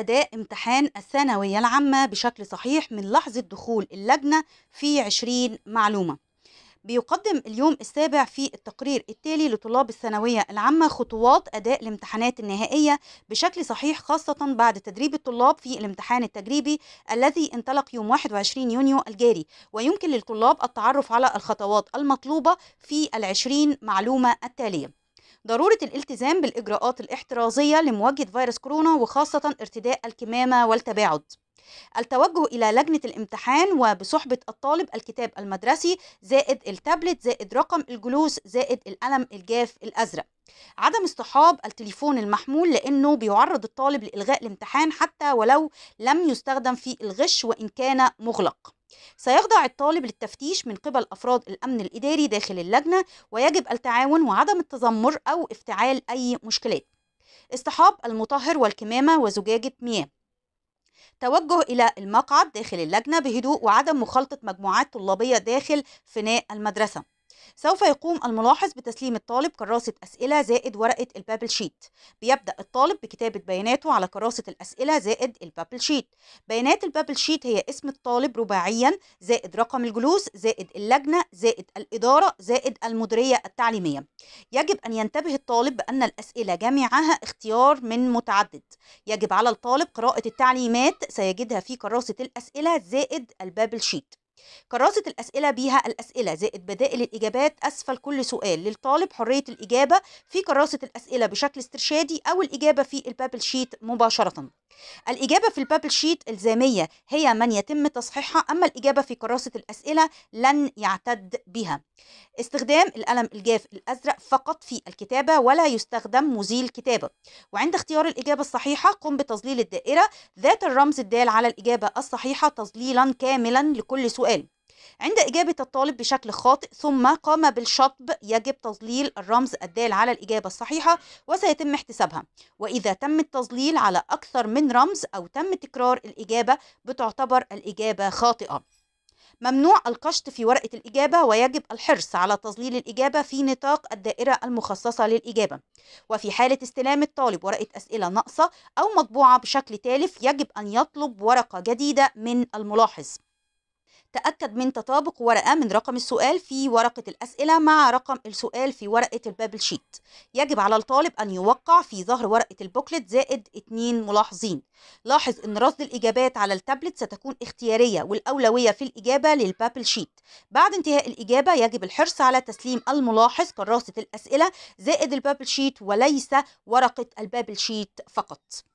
أداء امتحان الثانوية العامة بشكل صحيح من لحظة دخول اللجنة في 20 معلومة بيقدم اليوم السابع في التقرير التالي لطلاب الثانوية العامة خطوات أداء الامتحانات النهائية بشكل صحيح خاصة بعد تدريب الطلاب في الامتحان التجريبي الذي انطلق يوم 21 يونيو الجاري ويمكن للطلاب التعرف على الخطوات المطلوبة في العشرين معلومة التالية ضرورة الالتزام بالإجراءات الاحترازية لمواجهة فيروس كورونا وخاصة ارتداء الكمامة والتباعد التوجه إلى لجنة الامتحان وبصحبة الطالب الكتاب المدرسي زائد التابلت زائد رقم الجلوس زائد القلم الجاف الأزرق عدم اصطحاب التليفون المحمول لأنه بيعرض الطالب لإلغاء الامتحان حتى ولو لم يستخدم في الغش وإن كان مغلق سيخضع الطالب للتفتيش من قبل أفراد الأمن الإداري داخل اللجنة ويجب التعاون وعدم التذمر أو افتعال أي مشكلات اصطحاب المطهر والكمامة وزجاجة مياه توجه إلى المقعد داخل اللجنة بهدوء وعدم مخالطة مجموعات طلابية داخل فناء المدرسة سوف يقوم الملاحظ بتسليم الطالب كراسة أسئلة زائد ورقة البابل شيت بيبدأ الطالب بكتابة بياناته على كراسة الأسئلة زائد البابل شيت بيانات البابل شيت هي اسم الطالب رباعيا زائد رقم الجلوس زائد اللجنة زائد الإدارة زائد المديرية التعليمية يجب أن ينتبه الطالب بأن الأسئلة جميعها اختيار من متعدد يجب على الطالب قراءة التعليمات سيجدها في كراسة الأسئلة زائد البابل شيت كراسة الأسئلة بيها الأسئلة زائد بدائل الإجابات أسفل كل سؤال للطالب حرية الإجابة في كراسة الأسئلة بشكل استرشادي أو الإجابة في البابل شيت مباشرة الإجابة في البابل شيت الزامية هي من يتم تصحيحها أما الإجابة في كراسة الأسئلة لن يعتد بها استخدام القلم الجاف الأزرق فقط في الكتابة ولا يستخدم مزيل كتابة وعند اختيار الإجابة الصحيحة قم بتظليل الدائرة ذات الرمز الدال على الإجابة الصحيحة تظليلا كاملا لكل سؤال عند إجابة الطالب بشكل خاطئ ثم قام بالشطب يجب تظليل الرمز الدال على الإجابة الصحيحة وسيتم احتسابها وإذا تم التظليل على أكثر من رمز أو تم تكرار الإجابة بتعتبر الإجابة خاطئة ممنوع القشط في ورقة الإجابة ويجب الحرص على تظليل الإجابة في نطاق الدائرة المخصصة للإجابة وفي حالة استلام الطالب ورقة أسئلة ناقصة أو مطبوعة بشكل تالف يجب أن يطلب ورقة جديدة من الملاحظ تأكد من تطابق ورقة من رقم السؤال في ورقة الأسئلة مع رقم السؤال في ورقة البابل شيت يجب على الطالب أن يوقع في ظهر ورقة البوكلت زائد اتنين ملاحظين لاحظ أن رصد الإجابات على التابلت ستكون اختيارية والأولوية في الإجابة للبابل شيت بعد انتهاء الإجابة يجب الحرص على تسليم الملاحظ كراسة الأسئلة زائد البابل شيت وليس ورقة البابل شيت فقط